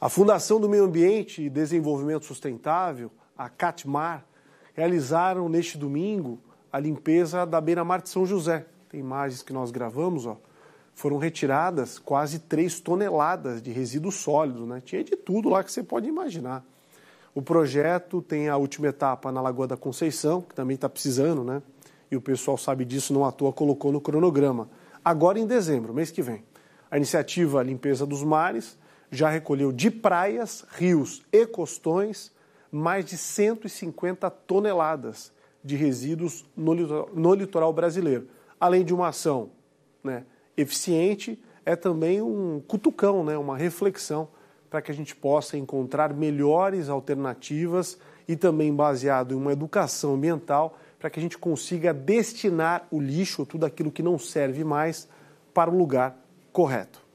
A Fundação do Meio Ambiente e Desenvolvimento Sustentável, a CATMAR, realizaram neste domingo a limpeza da beira-mar de São José. Tem imagens que nós gravamos, ó. Foram retiradas quase 3 toneladas de resíduos sólidos, né? Tinha de tudo lá que você pode imaginar. O projeto tem a última etapa na Lagoa da Conceição, que também está precisando, né? E o pessoal sabe disso, não à toa colocou no cronograma. Agora em dezembro, mês que vem. A iniciativa Limpeza dos Mares já recolheu de praias, rios e costões mais de 150 toneladas de resíduos no litoral, no litoral brasileiro. Além de uma ação né, eficiente, é também um cutucão, né, uma reflexão para que a gente possa encontrar melhores alternativas e também baseado em uma educação ambiental para que a gente consiga destinar o lixo, tudo aquilo que não serve mais, para o lugar correto.